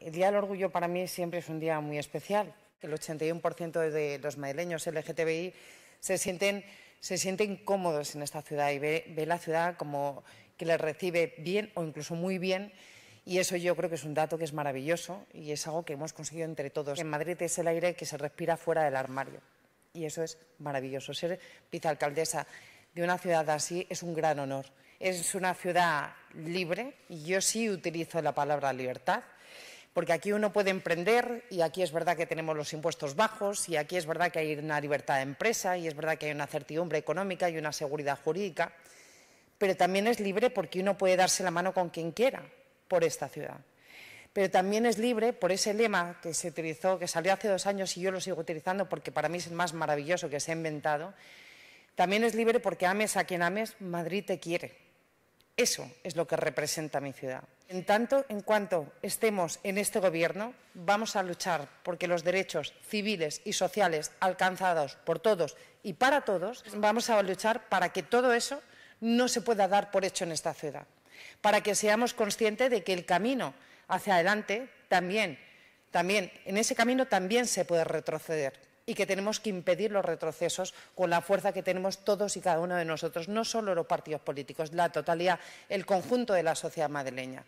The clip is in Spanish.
el Día del Orgullo para mí siempre es un día muy especial. El 81% de los madrileños LGTBI se sienten, se cómodos en esta ciudad y ve, ve la ciudad como que les recibe bien o incluso muy bien. Y eso yo creo que es un dato que es maravilloso y es algo que hemos conseguido entre todos. En Madrid es el aire que se respira fuera del armario y eso es maravilloso. Ser vicealcaldesa de una ciudad así es un gran honor. Es una ciudad libre y yo sí utilizo la palabra libertad porque aquí uno puede emprender y aquí es verdad que tenemos los impuestos bajos y aquí es verdad que hay una libertad de empresa y es verdad que hay una certidumbre económica y una seguridad jurídica, pero también es libre porque uno puede darse la mano con quien quiera por esta ciudad. Pero también es libre por ese lema que se utilizó, que salió hace dos años y yo lo sigo utilizando porque para mí es el más maravilloso que se ha inventado. También es libre porque ames a quien ames, Madrid te quiere. Eso es lo que representa mi ciudad. En tanto, en cuanto estemos en este Gobierno, vamos a luchar porque los derechos civiles y sociales alcanzados por todos y para todos, vamos a luchar para que todo eso no se pueda dar por hecho en esta ciudad, para que seamos conscientes de que el camino hacia adelante también, también en ese camino también se puede retroceder, y que tenemos que impedir los retrocesos con la fuerza que tenemos todos y cada uno de nosotros, no solo los partidos políticos, la totalidad, el conjunto de la sociedad madrileña.